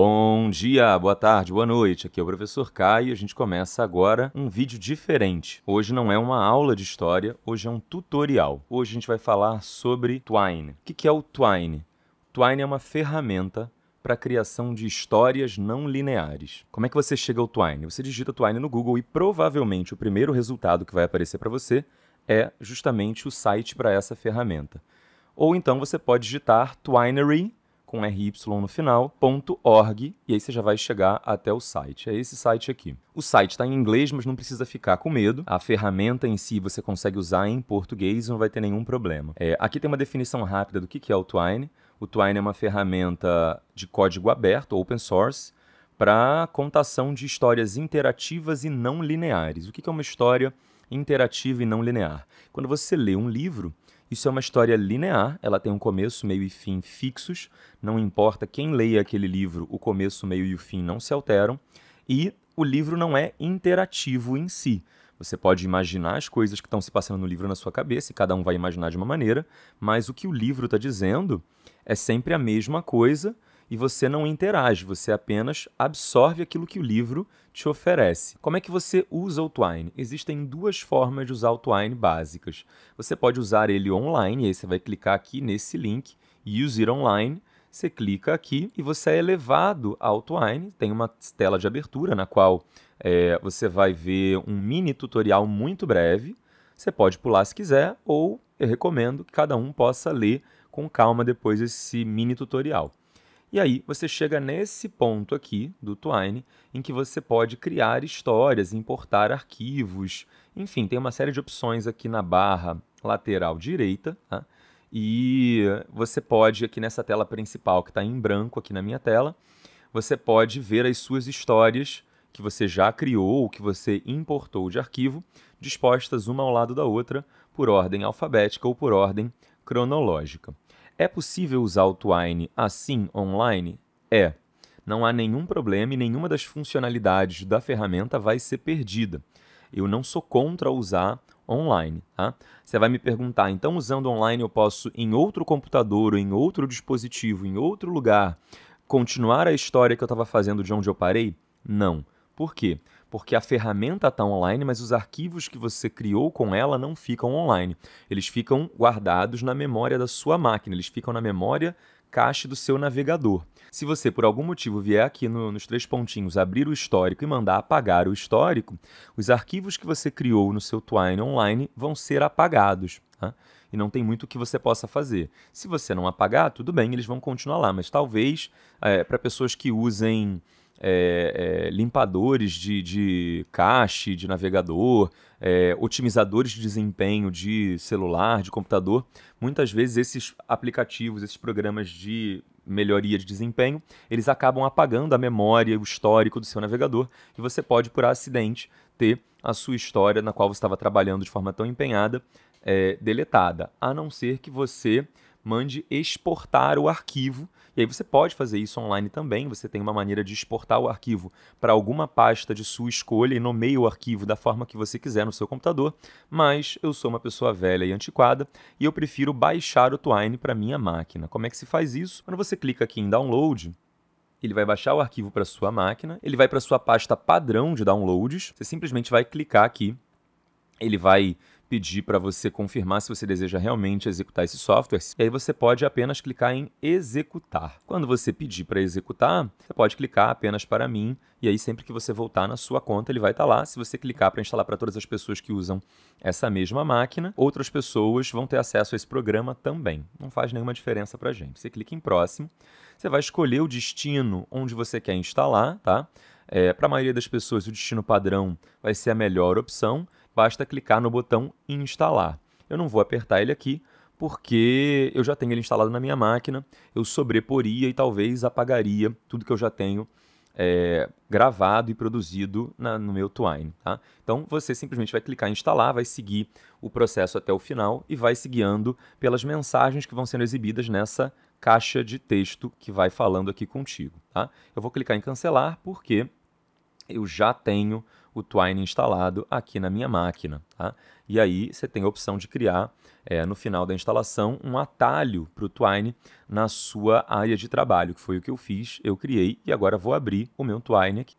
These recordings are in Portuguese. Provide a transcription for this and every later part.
Bom dia, boa tarde, boa noite. Aqui é o professor Caio e a gente começa agora um vídeo diferente. Hoje não é uma aula de história, hoje é um tutorial. Hoje a gente vai falar sobre Twine. O que é o Twine? Twine é uma ferramenta para a criação de histórias não lineares. Como é que você chega ao Twine? Você digita Twine no Google e provavelmente o primeiro resultado que vai aparecer para você é justamente o site para essa ferramenta. Ou então você pode digitar Twinery com ry no final, .org, e aí você já vai chegar até o site. É esse site aqui. O site está em inglês, mas não precisa ficar com medo. A ferramenta em si você consegue usar em português, não vai ter nenhum problema. É, aqui tem uma definição rápida do que, que é o Twine. O Twine é uma ferramenta de código aberto, open source, para contação de histórias interativas e não lineares. O que é uma história interativa e não linear? Quando você lê um livro, isso é uma história linear, ela tem um começo, meio e fim fixos, não importa quem leia aquele livro, o começo, meio e o fim não se alteram, e o livro não é interativo em si. Você pode imaginar as coisas que estão se passando no livro na sua cabeça, e cada um vai imaginar de uma maneira, mas o que o livro está dizendo é sempre a mesma coisa, e você não interage, você apenas absorve aquilo que o livro te oferece. Como é que você usa o Twine? Existem duas formas de usar o Twine básicas. Você pode usar ele online, e aí você vai clicar aqui nesse link, Use It Online, você clica aqui e você é levado ao Twine, tem uma tela de abertura na qual é, você vai ver um mini tutorial muito breve, você pode pular se quiser, ou eu recomendo que cada um possa ler com calma depois esse mini tutorial. E aí você chega nesse ponto aqui do Twine, em que você pode criar histórias, importar arquivos, enfim, tem uma série de opções aqui na barra lateral direita, tá? E você pode, aqui nessa tela principal que está em branco aqui na minha tela, você pode ver as suas histórias que você já criou ou que você importou de arquivo, dispostas uma ao lado da outra, por ordem alfabética ou por ordem cronológica. É possível usar o Twine assim online? É. Não há nenhum problema e nenhuma das funcionalidades da ferramenta vai ser perdida. Eu não sou contra usar online. Tá? Você vai me perguntar, então usando online eu posso em outro computador, ou em outro dispositivo, em outro lugar, continuar a história que eu estava fazendo de onde eu parei? Não. Por quê? porque a ferramenta está online, mas os arquivos que você criou com ela não ficam online. Eles ficam guardados na memória da sua máquina, eles ficam na memória cache do seu navegador. Se você, por algum motivo, vier aqui no, nos três pontinhos abrir o histórico e mandar apagar o histórico, os arquivos que você criou no seu Twine online vão ser apagados. Tá? E não tem muito que você possa fazer. Se você não apagar, tudo bem, eles vão continuar lá, mas talvez é, eh, para pessoas que usem é, é, limpadores de, de cache, de navegador, é, otimizadores de desempenho de celular, de computador, muitas vezes esses aplicativos, esses programas de melhoria de desempenho, eles acabam apagando a memória, o histórico do seu navegador e você pode, por acidente, ter a sua história na qual você estava trabalhando de forma tão empenhada é, deletada, a não ser que você mande exportar o arquivo e aí você pode fazer isso online também, você tem uma maneira de exportar o arquivo para alguma pasta de sua escolha e nomeia o arquivo da forma que você quiser no seu computador, mas eu sou uma pessoa velha e antiquada e eu prefiro baixar o Twine para minha máquina. Como é que se faz isso? Quando você clica aqui em download, ele vai baixar o arquivo para sua máquina, ele vai para sua pasta padrão de downloads, você simplesmente vai clicar aqui, ele vai pedir para você confirmar se você deseja realmente executar esse software. E aí você pode apenas clicar em executar. Quando você pedir para executar, você pode clicar apenas para mim. E aí sempre que você voltar na sua conta, ele vai estar tá lá. Se você clicar para instalar para todas as pessoas que usam essa mesma máquina, outras pessoas vão ter acesso a esse programa também. Não faz nenhuma diferença para a gente. Você clica em próximo, você vai escolher o destino onde você quer instalar, tá? É, para a maioria das pessoas, o destino padrão vai ser a melhor opção basta clicar no botão instalar. Eu não vou apertar ele aqui, porque eu já tenho ele instalado na minha máquina, eu sobreporia e talvez apagaria tudo que eu já tenho é, gravado e produzido na, no meu Twine. Tá? Então você simplesmente vai clicar em instalar, vai seguir o processo até o final e vai se guiando pelas mensagens que vão sendo exibidas nessa caixa de texto que vai falando aqui contigo. Tá? Eu vou clicar em cancelar porque eu já tenho o Twine instalado aqui na minha máquina. Tá? E aí você tem a opção de criar, é, no final da instalação, um atalho para o Twine na sua área de trabalho, que foi o que eu fiz, eu criei e agora vou abrir o meu Twine aqui.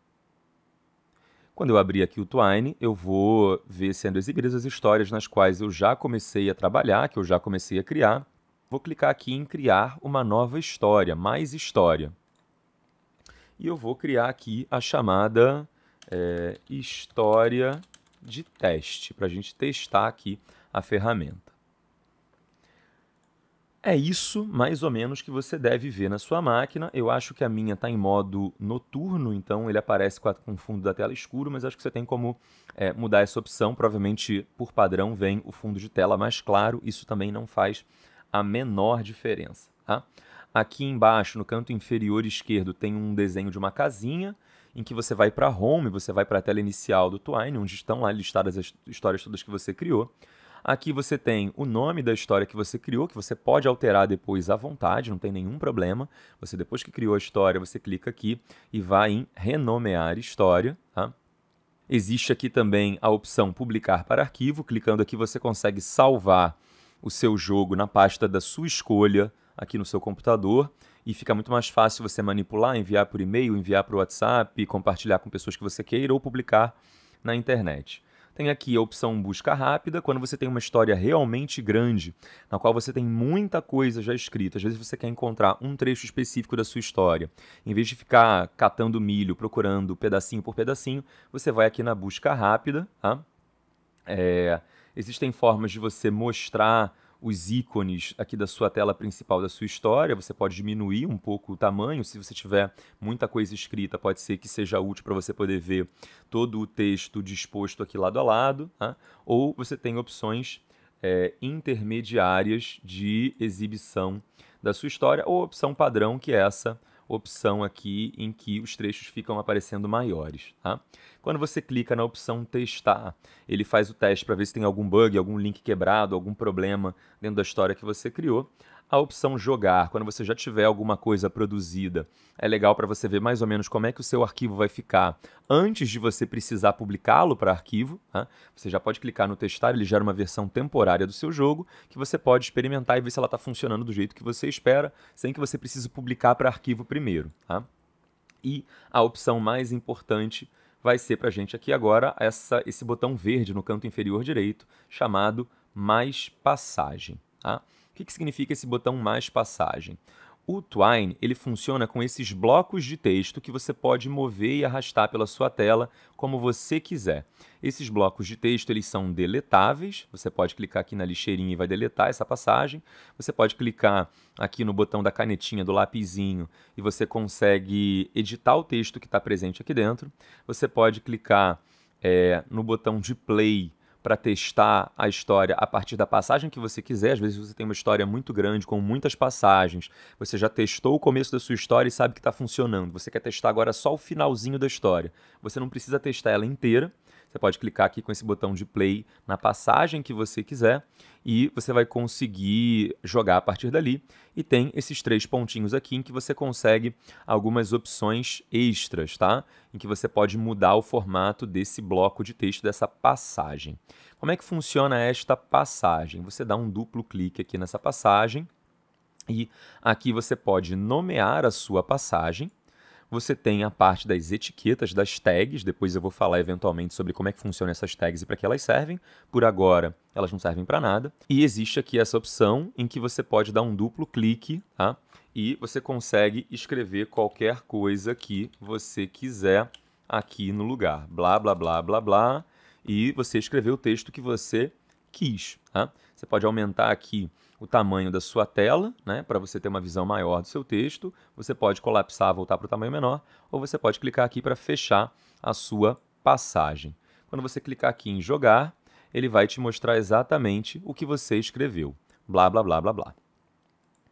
Quando eu abrir aqui o Twine, eu vou ver sendo exibidas as histórias nas quais eu já comecei a trabalhar, que eu já comecei a criar. Vou clicar aqui em criar uma nova história, mais história. E eu vou criar aqui a chamada é, história de teste, para a gente testar aqui a ferramenta. É isso, mais ou menos, que você deve ver na sua máquina. Eu acho que a minha está em modo noturno, então ele aparece com o fundo da tela escuro, mas acho que você tem como é, mudar essa opção. Provavelmente, por padrão, vem o fundo de tela mais claro. Isso também não faz a menor diferença. Tá? Aqui embaixo, no canto inferior esquerdo, tem um desenho de uma casinha em que você vai para home, você vai para a tela inicial do Twine, onde estão lá listadas as histórias todas que você criou. Aqui você tem o nome da história que você criou, que você pode alterar depois à vontade, não tem nenhum problema. Você depois que criou a história, você clica aqui e vai em renomear história, tá? Existe aqui também a opção publicar para arquivo, clicando aqui você consegue salvar o seu jogo na pasta da sua escolha aqui no seu computador e fica muito mais fácil você manipular, enviar por e-mail, enviar para o WhatsApp, compartilhar com pessoas que você queira ou publicar na internet. Tem aqui a opção busca rápida, quando você tem uma história realmente grande, na qual você tem muita coisa já escrita. Às vezes você quer encontrar um trecho específico da sua história. Em vez de ficar catando milho, procurando pedacinho por pedacinho, você vai aqui na busca rápida, tá? É, existem formas de você mostrar os ícones aqui da sua tela principal da sua história. Você pode diminuir um pouco o tamanho. Se você tiver muita coisa escrita, pode ser que seja útil para você poder ver todo o texto disposto aqui lado a lado. Tá? Ou você tem opções é, intermediárias de exibição da sua história, ou opção padrão, que é essa opção aqui em que os trechos ficam aparecendo maiores. Tá? Quando você clica na opção testar, ele faz o teste para ver se tem algum bug, algum link quebrado, algum problema dentro da história que você criou a opção jogar, quando você já tiver alguma coisa produzida, é legal para você ver mais ou menos como é que o seu arquivo vai ficar antes de você precisar publicá-lo para arquivo. Né? Você já pode clicar no testar, ele gera uma versão temporária do seu jogo que você pode experimentar e ver se ela está funcionando do jeito que você espera, sem que você precise publicar para arquivo primeiro. Tá? E a opção mais importante vai ser para a gente aqui agora essa, esse botão verde no canto inferior direito, chamado Mais Passagem. Tá? O que, que significa esse botão mais passagem? O Twine ele funciona com esses blocos de texto que você pode mover e arrastar pela sua tela como você quiser. Esses blocos de texto eles são deletáveis. Você pode clicar aqui na lixeirinha e vai deletar essa passagem. Você pode clicar aqui no botão da canetinha do lapizinho e você consegue editar o texto que está presente aqui dentro. Você pode clicar é, no botão de play para testar a história a partir da passagem que você quiser. Às vezes você tem uma história muito grande, com muitas passagens. Você já testou o começo da sua história e sabe que está funcionando. Você quer testar agora só o finalzinho da história. Você não precisa testar ela inteira. Você pode clicar aqui com esse botão de play na passagem que você quiser e você vai conseguir jogar a partir dali. E tem esses três pontinhos aqui em que você consegue algumas opções extras, tá? Em que você pode mudar o formato desse bloco de texto, dessa passagem. Como é que funciona esta passagem? Você dá um duplo clique aqui nessa passagem e aqui você pode nomear a sua passagem você tem a parte das etiquetas, das tags, depois eu vou falar eventualmente sobre como é que funcionam essas tags e para que elas servem. Por agora, elas não servem para nada. E existe aqui essa opção em que você pode dar um duplo clique, tá? E você consegue escrever qualquer coisa que você quiser aqui no lugar. Blá, blá, blá, blá, blá. E você escreveu o texto que você quis. Tá? Você pode aumentar aqui o tamanho da sua tela, né, para você ter uma visão maior do seu texto. Você pode colapsar, voltar para o tamanho menor, ou você pode clicar aqui para fechar a sua passagem. Quando você clicar aqui em jogar, ele vai te mostrar exatamente o que você escreveu. Blá, blá, blá, blá, blá.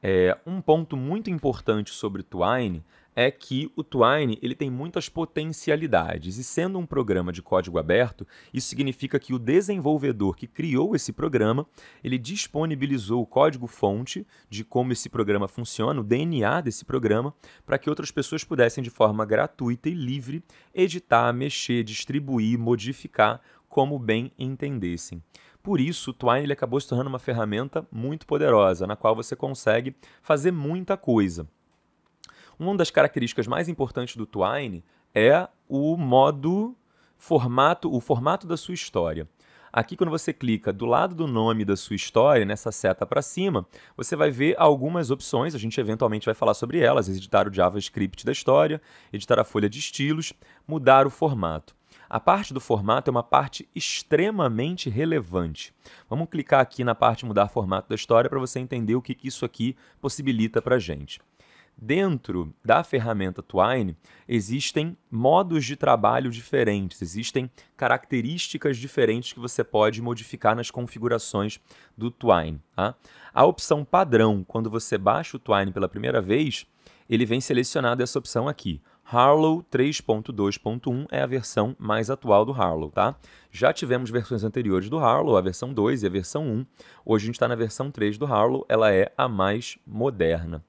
É, um ponto muito importante sobre Twine é que o Twine ele tem muitas potencialidades e sendo um programa de código aberto, isso significa que o desenvolvedor que criou esse programa, ele disponibilizou o código fonte de como esse programa funciona, o DNA desse programa, para que outras pessoas pudessem de forma gratuita e livre editar, mexer, distribuir, modificar como bem entendessem. Por isso, o Twine ele acabou se tornando uma ferramenta muito poderosa, na qual você consegue fazer muita coisa. Uma das características mais importantes do Twine é o modo formato, o formato da sua história. Aqui, quando você clica do lado do nome da sua história, nessa seta para cima, você vai ver algumas opções. A gente eventualmente vai falar sobre elas: editar o JavaScript da história, editar a folha de estilos, mudar o formato. A parte do formato é uma parte extremamente relevante. Vamos clicar aqui na parte mudar formato da história para você entender o que, isso aqui possibilita para a gente dentro da ferramenta Twine existem modos de trabalho diferentes, existem características diferentes que você pode modificar nas configurações do Twine. Tá? A opção padrão, quando você baixa o Twine pela primeira vez, ele vem selecionado essa opção aqui. Harlow 3.2.1 é a versão mais atual do Harlow, tá? Já tivemos versões anteriores do Harlow, a versão 2 e a versão 1. Hoje a gente está na versão 3 do Harlow, ela é a mais moderna.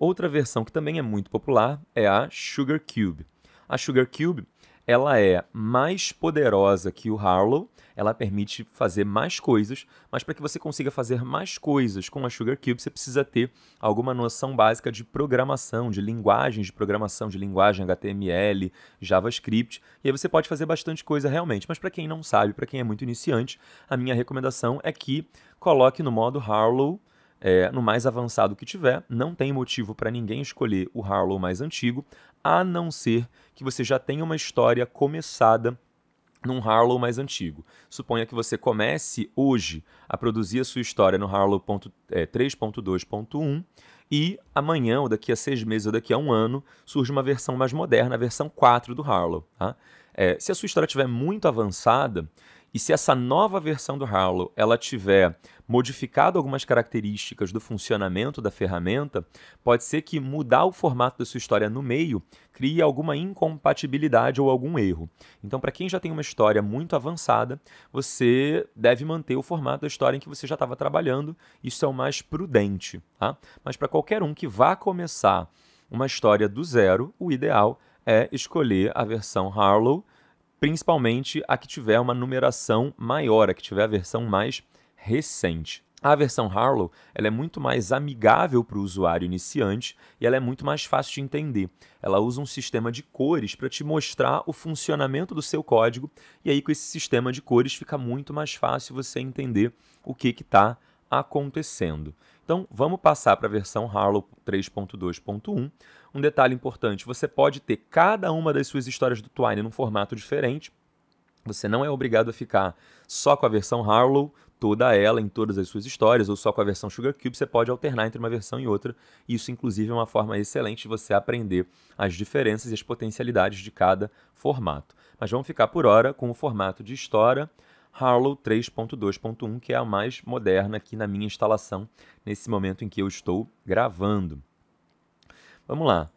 Outra versão que também é muito popular é a Sugar Cube. A Sugar Cube ela é mais poderosa que o Harlow, ela permite fazer mais coisas, mas para que você consiga fazer mais coisas com a Sugar Cube, você precisa ter alguma noção básica de programação, de linguagens de programação, de linguagem HTML, JavaScript, e aí você pode fazer bastante coisa realmente. Mas para quem não sabe, para quem é muito iniciante, a minha recomendação é que coloque no modo Harlow é, no mais avançado que tiver, não tem motivo para ninguém escolher o Harlow mais antigo, a não ser que você já tenha uma história começada num Harlow mais antigo. Suponha que você comece hoje a produzir a sua história no Harlow 3.2.1 é, e amanhã, ou daqui a seis meses, ou daqui a um ano, surge uma versão mais moderna, a versão 4 do Harlow. Tá? É, se a sua história estiver muito avançada, e se essa nova versão do Harlow ela tiver modificado algumas características do funcionamento da ferramenta, pode ser que mudar o formato da sua história no meio crie alguma incompatibilidade ou algum erro. Então, para quem já tem uma história muito avançada, você deve manter o formato da história em que você já estava trabalhando. Isso é o mais prudente, tá? Mas para qualquer um que vá começar uma história do zero, o ideal é escolher a versão Harlow principalmente a que tiver uma numeração maior, a que tiver a versão mais recente. A versão Harlow ela é muito mais amigável para o usuário iniciante e ela é muito mais fácil de entender. Ela usa um sistema de cores para te mostrar o funcionamento do seu código e aí com esse sistema de cores fica muito mais fácil você entender o que está acontecendo. Então, vamos passar para a versão Harlow 3.2.1. Um detalhe importante: você pode ter cada uma das suas histórias do Twine num formato diferente. Você não é obrigado a ficar só com a versão Harlow, toda ela em todas as suas histórias, ou só com a versão Sugar Cube, você pode alternar entre uma versão e outra. Isso, inclusive, é uma forma excelente de você aprender as diferenças e as potencialidades de cada formato. Mas vamos ficar por hora com o formato de história, Harlow 3.2.1, que é a mais moderna aqui na minha instalação, nesse momento em que eu estou gravando. Vamos lá.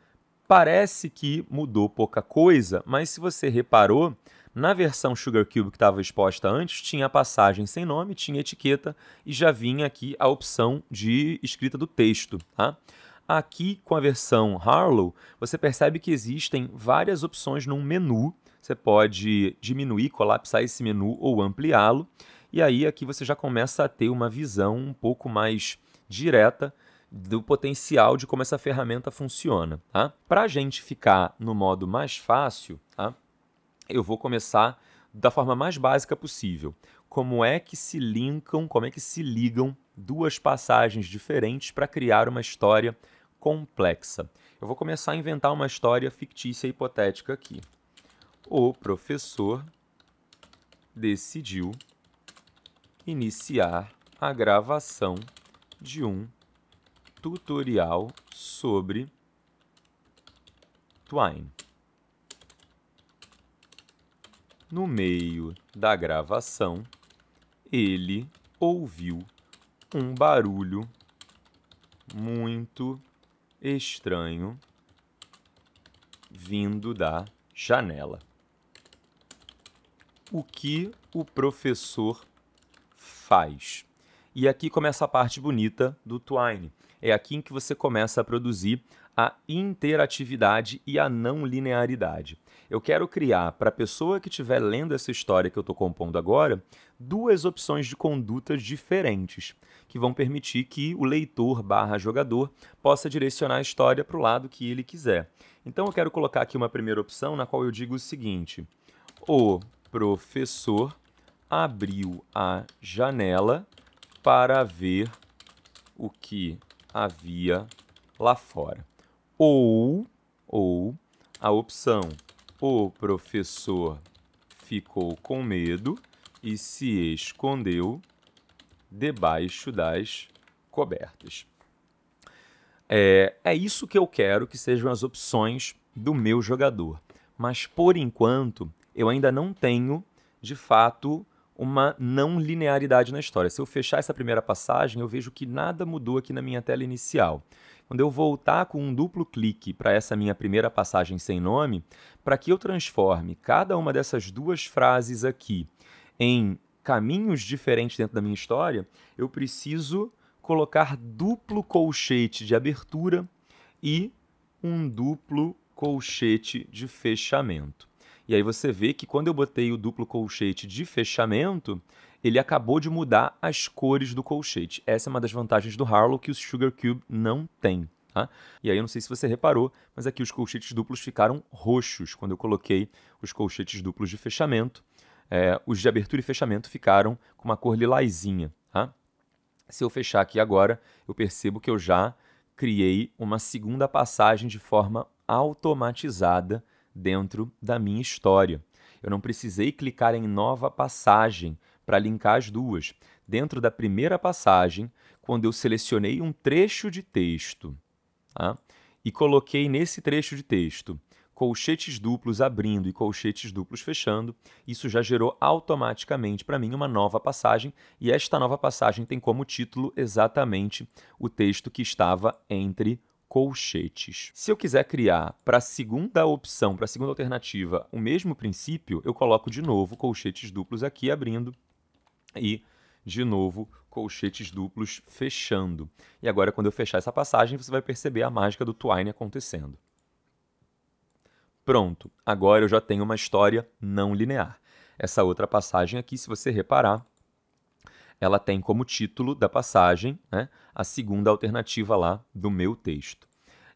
Parece que mudou pouca coisa, mas se você reparou, na versão Sugar Cube que estava exposta antes, tinha a passagem sem nome, tinha etiqueta e já vinha aqui a opção de escrita do texto. Tá? Aqui, com a versão Harlow, você percebe que existem várias opções num menu você pode diminuir, colapsar esse menu ou ampliá-lo. E aí aqui você já começa a ter uma visão um pouco mais direta do potencial de como essa ferramenta funciona. Tá? Para a gente ficar no modo mais fácil, tá? eu vou começar da forma mais básica possível. Como é que se linkam, como é que se ligam duas passagens diferentes para criar uma história complexa? Eu vou começar a inventar uma história fictícia e hipotética aqui o professor decidiu iniciar a gravação de um tutorial sobre Twine. No meio da gravação, ele ouviu um barulho muito estranho vindo da janela o que o professor faz. E aqui começa a parte bonita do Twine. É aqui em que você começa a produzir a interatividade e a não linearidade. Eu quero criar para a pessoa que estiver lendo essa história que eu estou compondo agora duas opções de condutas diferentes que vão permitir que o leitor barra jogador possa direcionar a história para o lado que ele quiser. Então eu quero colocar aqui uma primeira opção na qual eu digo o seguinte: o professor abriu a janela para ver o que havia lá fora. Ou, ou a opção o professor ficou com medo e se escondeu debaixo das cobertas. É, é isso que eu quero que sejam as opções do meu jogador. Mas por enquanto, eu ainda não tenho, de fato, uma não linearidade na história. Se eu fechar essa primeira passagem, eu vejo que nada mudou aqui na minha tela inicial. Quando eu voltar com um duplo clique para essa minha primeira passagem sem nome, para que eu transforme cada uma dessas duas frases aqui em caminhos diferentes dentro da minha história, eu preciso colocar duplo colchete de abertura e um duplo colchete de fechamento. E aí você vê que quando eu botei o duplo colchete de fechamento, ele acabou de mudar as cores do colchete. Essa é uma das vantagens do Harlow que o Sugar Cube não tem. Tá? E aí eu não sei se você reparou, mas aqui os colchetes duplos ficaram roxos quando eu coloquei os colchetes duplos de fechamento. É, os de abertura e fechamento ficaram com uma cor lilazinha. Tá? Se eu fechar aqui agora, eu percebo que eu já criei uma segunda passagem de forma automatizada dentro da minha história. Eu não precisei clicar em nova passagem para linkar as duas. Dentro da primeira passagem, quando eu selecionei um trecho de texto tá? e coloquei nesse trecho de texto colchetes duplos abrindo e colchetes duplos fechando, isso já gerou automaticamente para mim uma nova passagem, e esta nova passagem tem como título exatamente o texto que estava entre colchetes. Se eu quiser criar para a segunda opção, para a segunda alternativa, o mesmo princípio, eu coloco de novo colchetes duplos aqui, abrindo e de novo colchetes duplos fechando. E agora, quando eu fechar essa passagem, você vai perceber a mágica do twine acontecendo. Pronto, agora eu já tenho uma história não linear. Essa outra passagem aqui, se você reparar, ela tem como título da passagem né, a segunda alternativa lá do meu texto.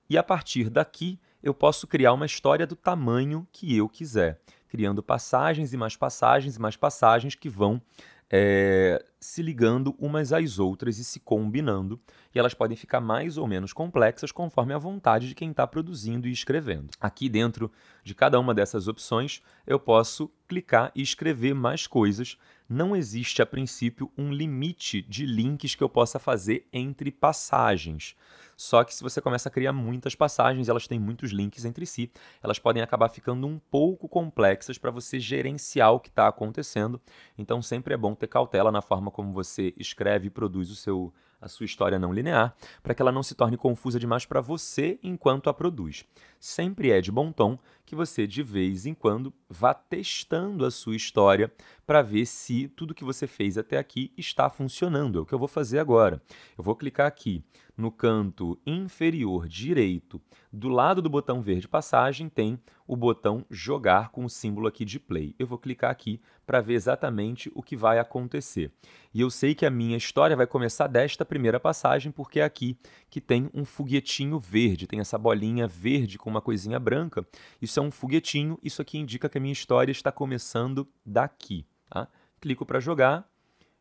E a partir daqui eu posso criar uma história do tamanho que eu quiser, criando passagens e mais passagens e mais passagens que vão é, se ligando umas às outras e se combinando, e elas podem ficar mais ou menos complexas conforme a vontade de quem está produzindo e escrevendo. Aqui dentro de cada uma dessas opções, eu posso clicar e escrever mais coisas. Não existe, a princípio, um limite de links que eu possa fazer entre passagens. Só que se você começa a criar muitas passagens, elas têm muitos links entre si, elas podem acabar ficando um pouco complexas para você gerenciar o que está acontecendo. Então sempre é bom ter cautela na forma como você escreve e produz o seu a sua história não linear, para que ela não se torne confusa demais para você enquanto a produz. Sempre é de bom tom que você, de vez em quando, vá testando a sua história para ver se tudo que você fez até aqui está funcionando. É o que eu vou fazer agora. Eu vou clicar aqui no canto inferior direito, do lado do botão verde passagem, tem o botão jogar com o símbolo aqui de play. Eu vou clicar aqui para ver exatamente o que vai acontecer. E eu sei que a minha história vai começar desta primeira passagem, porque é aqui que tem um foguetinho verde, tem essa bolinha verde com uma coisinha branca. Isso é um foguetinho, isso aqui indica que a minha história está começando daqui. Tá? Clico para jogar,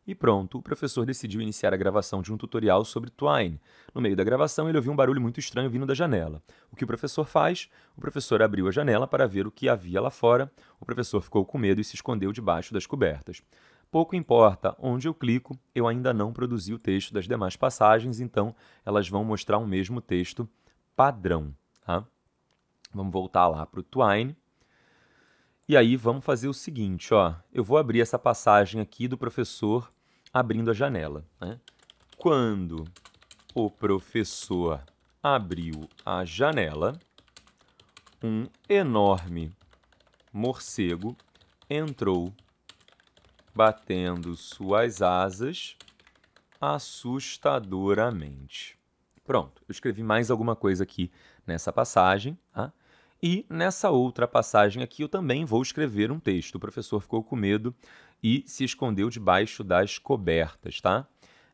e pronto, o professor decidiu iniciar a gravação de um tutorial sobre Twine. No meio da gravação, ele ouviu um barulho muito estranho vindo da janela. O que o professor faz? O professor abriu a janela para ver o que havia lá fora. O professor ficou com medo e se escondeu debaixo das cobertas. Pouco importa onde eu clico, eu ainda não produzi o texto das demais passagens, então elas vão mostrar o um mesmo texto padrão. Tá? Vamos voltar lá para o Twine. E aí vamos fazer o seguinte, ó. Eu vou abrir essa passagem aqui do professor abrindo a janela. Né? Quando o professor abriu a janela, um enorme morcego entrou, batendo suas asas assustadoramente. Pronto, eu escrevi mais alguma coisa aqui nessa passagem, tá? E nessa outra passagem aqui eu também vou escrever um texto. O professor ficou com medo e se escondeu debaixo das cobertas, tá?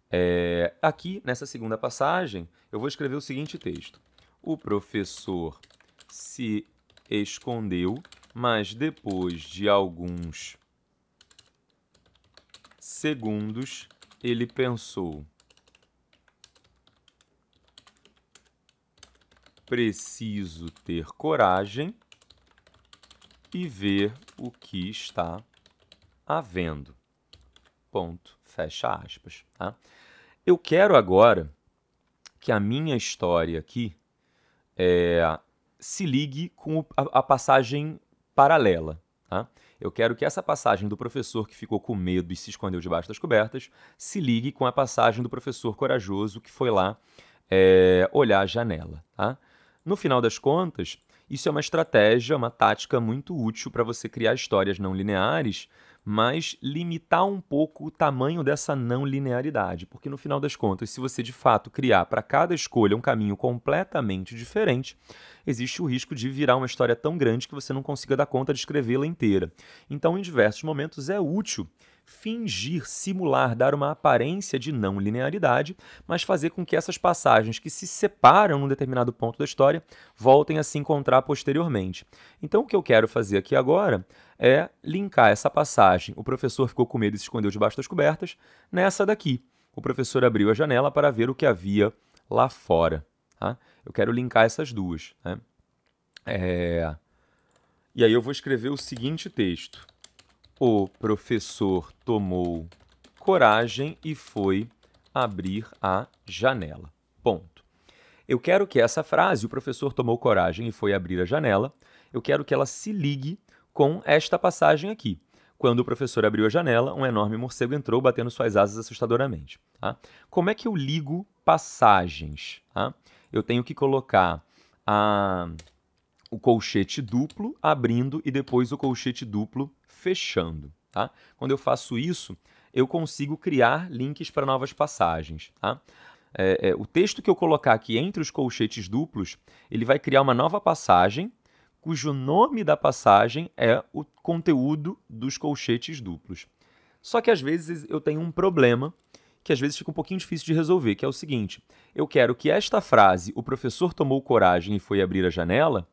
É, aqui, nessa segunda passagem, eu vou escrever o seguinte texto. O professor se escondeu, mas depois de alguns segundos, ele pensou. Preciso ter coragem e ver o que está havendo. Ponto. Fecha aspas. Tá? Eu quero agora que a minha história aqui é, se ligue com a, a passagem paralela. Tá? Eu quero que essa passagem do professor que ficou com medo e se escondeu debaixo das cobertas se ligue com a passagem do professor corajoso que foi lá é, olhar a janela. Tá? No final das contas, isso é uma estratégia, uma tática muito útil para você criar histórias não lineares mas limitar um pouco o tamanho dessa não linearidade, porque no final das contas, se você de fato criar para cada escolha um caminho completamente diferente, existe o risco de virar uma história tão grande que você não consiga dar conta de escrevê-la inteira. Então, em diversos momentos é útil fingir, simular, dar uma aparência de não linearidade, mas fazer com que essas passagens que se separam num determinado ponto da história voltem a se encontrar posteriormente. Então, o que eu quero fazer aqui agora é linkar essa passagem, o professor ficou com medo e se escondeu debaixo das cobertas, nessa daqui. O professor abriu a janela para ver o que havia lá fora. Tá? Eu quero linkar essas duas. Né? É... E aí eu vou escrever o seguinte texto. O professor tomou coragem e foi abrir a janela. Ponto. Eu quero que essa frase, o professor tomou coragem e foi abrir a janela, eu quero que ela se ligue com esta passagem aqui. Quando o professor abriu a janela, um enorme morcego entrou batendo suas asas assustadoramente. Tá? Como é que eu ligo passagens? Tá? Eu tenho que colocar a, o colchete duplo abrindo e depois o colchete duplo fechando. Tá? Quando eu faço isso, eu consigo criar links para novas passagens. Tá? É, é, o texto que eu colocar aqui entre os colchetes duplos, ele vai criar uma nova passagem, cujo nome da passagem é o conteúdo dos colchetes duplos. Só que às vezes eu tenho um problema que às vezes fica um pouquinho difícil de resolver, que é o seguinte: eu quero que esta frase, o professor tomou coragem e foi abrir a janela,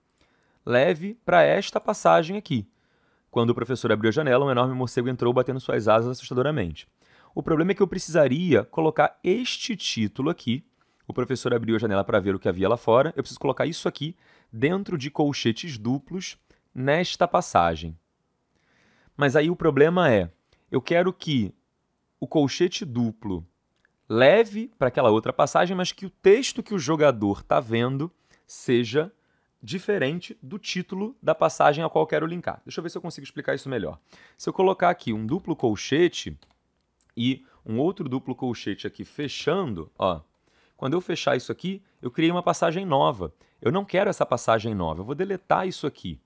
leve para esta passagem aqui. Quando o professor abriu a janela, um enorme morcego entrou batendo suas asas assustadoramente. O problema é que eu precisaria colocar este título aqui. O professor abriu a janela para ver o que havia lá fora. Eu preciso colocar isso aqui dentro de colchetes duplos nesta passagem. Mas aí o problema é, eu quero que o colchete duplo leve para aquela outra passagem, mas que o texto que o jogador está vendo seja diferente do título da passagem a qual quero linkar. Deixa eu ver se eu consigo explicar isso melhor. Se eu colocar aqui um duplo colchete e um outro duplo colchete aqui fechando, ó, quando eu fechar isso aqui, eu criei uma passagem nova. Eu não quero essa passagem nova, eu vou deletar isso aqui.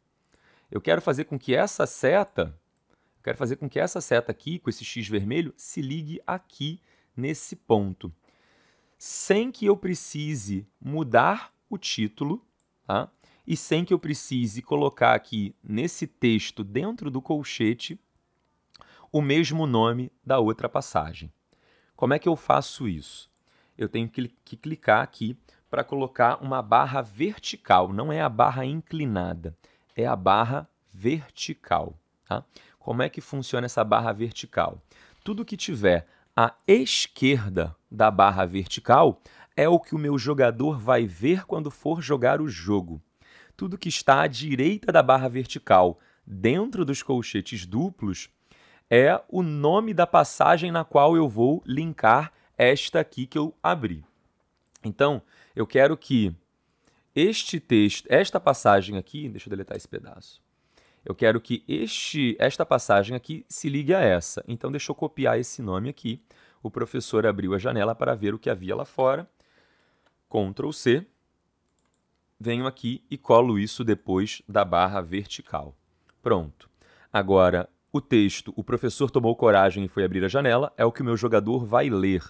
Eu quero fazer com que essa seta, quero fazer com que essa seta aqui, com esse X vermelho, se ligue aqui nesse ponto. Sem que eu precise mudar o título, tá? e sem que eu precise colocar aqui nesse texto, dentro do colchete, o mesmo nome da outra passagem. Como é que eu faço isso? Eu tenho que clicar aqui para colocar uma barra vertical, não é a barra inclinada, é a barra vertical. Tá? Como é que funciona essa barra vertical? Tudo que tiver à esquerda da barra vertical é o que o meu jogador vai ver quando for jogar o jogo tudo que está à direita da barra vertical, dentro dos colchetes duplos, é o nome da passagem na qual eu vou linkar esta aqui que eu abri. Então, eu quero que este texto, esta passagem aqui, deixa eu deletar esse pedaço. Eu quero que este, esta passagem aqui se ligue a essa. Então, deixa eu copiar esse nome aqui. O professor abriu a janela para ver o que havia lá fora. Ctrl C venho aqui e colo isso depois da barra vertical. Pronto. Agora, o texto, o professor tomou coragem e foi abrir a janela, é o que o meu jogador vai ler.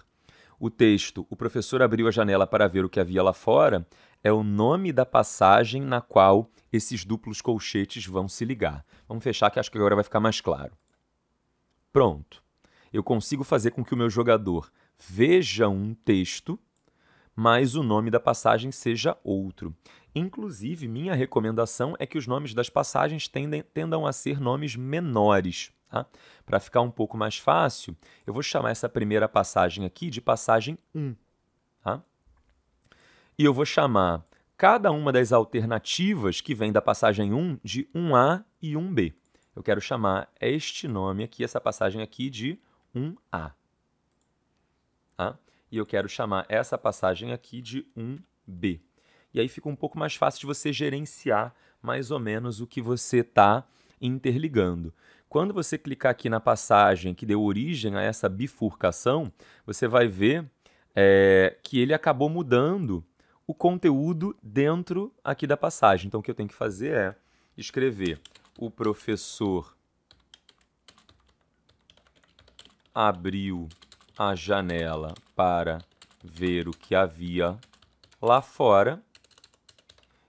O texto, o professor abriu a janela para ver o que havia lá fora, é o nome da passagem na qual esses duplos colchetes vão se ligar. Vamos fechar que acho que agora vai ficar mais claro. Pronto. Eu consigo fazer com que o meu jogador veja um texto, mas o nome da passagem seja outro. Inclusive, minha recomendação é que os nomes das passagens tendem, tendam a ser nomes menores. Tá? Para ficar um pouco mais fácil, eu vou chamar essa primeira passagem aqui de passagem 1. Tá? E eu vou chamar cada uma das alternativas que vem da passagem 1 de 1A e 1B. Eu quero chamar este nome aqui, essa passagem aqui, de 1A. Tá? E eu quero chamar essa passagem aqui de 1B e aí fica um pouco mais fácil de você gerenciar mais ou menos o que você está interligando. Quando você clicar aqui na passagem que deu origem a essa bifurcação, você vai ver é, que ele acabou mudando o conteúdo dentro aqui da passagem. Então, o que eu tenho que fazer é escrever o professor abriu a janela para ver o que havia lá fora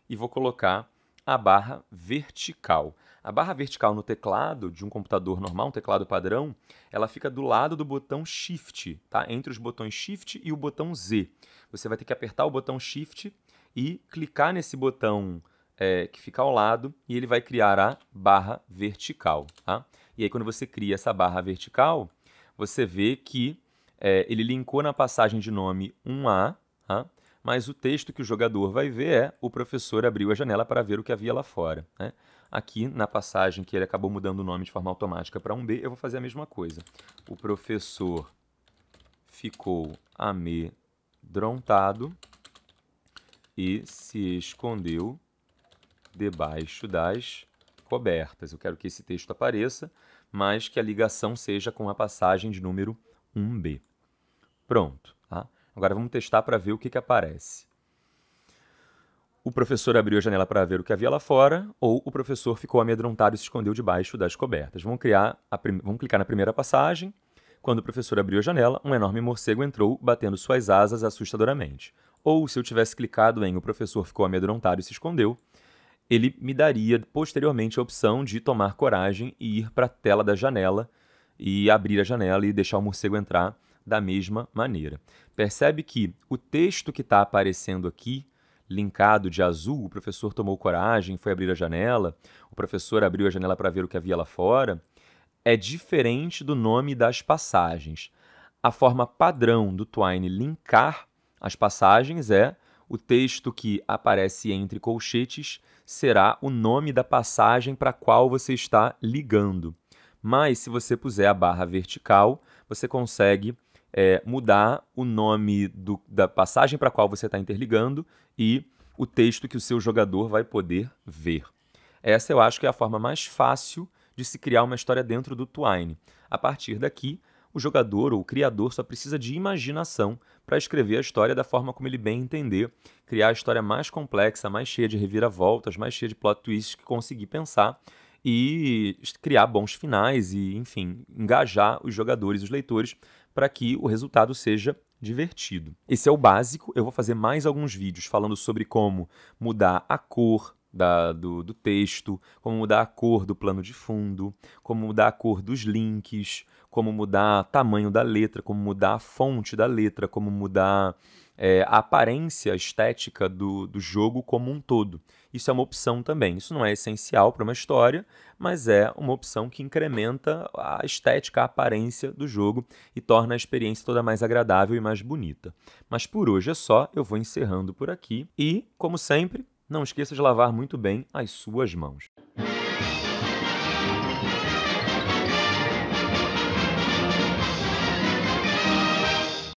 e vou colocar a barra vertical. A barra vertical no teclado de um computador normal, um teclado padrão, ela fica do lado do botão Shift, tá? Entre os botões Shift e o botão Z. Você vai ter que apertar o botão Shift e clicar nesse botão é, que fica ao lado e ele vai criar a barra vertical, tá? E aí quando você cria essa barra vertical, você vê que é, ele linkou na passagem de nome 1A mas o texto que o jogador vai ver é o professor abriu a janela para ver o que havia lá fora. Né? Aqui, na passagem que ele acabou mudando o nome de forma automática para um B, eu vou fazer a mesma coisa. O professor ficou amedrontado e se escondeu debaixo das cobertas. Eu quero que esse texto apareça, mas que a ligação seja com a passagem de número 1B. Pronto. Agora vamos testar para ver o que, que aparece. O professor abriu a janela para ver o que havia lá fora, ou o professor ficou amedrontado e se escondeu debaixo das cobertas. Vamos, criar prim... vamos clicar na primeira passagem. Quando o professor abriu a janela, um enorme morcego entrou, batendo suas asas assustadoramente. Ou, se eu tivesse clicado em o professor ficou amedrontado e se escondeu, ele me daria posteriormente a opção de tomar coragem e ir para a tela da janela e abrir a janela e deixar o morcego entrar da mesma maneira. Percebe que o texto que está aparecendo aqui, linkado de azul, o professor tomou coragem, foi abrir a janela, o professor abriu a janela para ver o que havia lá fora, é diferente do nome das passagens. A forma padrão do Twine linkar as passagens é o texto que aparece entre colchetes será o nome da passagem para a qual você está ligando. Mas se você puser a barra vertical, você consegue é, mudar o nome do, da passagem para a qual você está interligando e o texto que o seu jogador vai poder ver. Essa eu acho que é a forma mais fácil de se criar uma história dentro do Twine. A partir daqui, o jogador ou o criador só precisa de imaginação para escrever a história da forma como ele bem entender, criar a história mais complexa, mais cheia de reviravoltas, mais cheia de plot twists que conseguir pensar e criar bons finais e, enfim, engajar os jogadores, os leitores para que o resultado seja divertido. Esse é o básico. Eu vou fazer mais alguns vídeos falando sobre como mudar a cor da, do, do texto, como mudar a cor do plano de fundo, como mudar a cor dos links, como mudar o tamanho da letra, como mudar a fonte da letra, como mudar é, a aparência estética do, do jogo como um todo. Isso é uma opção também. Isso não é essencial para uma história, mas é uma opção que incrementa a estética, a aparência do jogo e torna a experiência toda mais agradável e mais bonita. Mas por hoje é só, eu vou encerrando por aqui e, como sempre, não esqueça de lavar muito bem as suas mãos.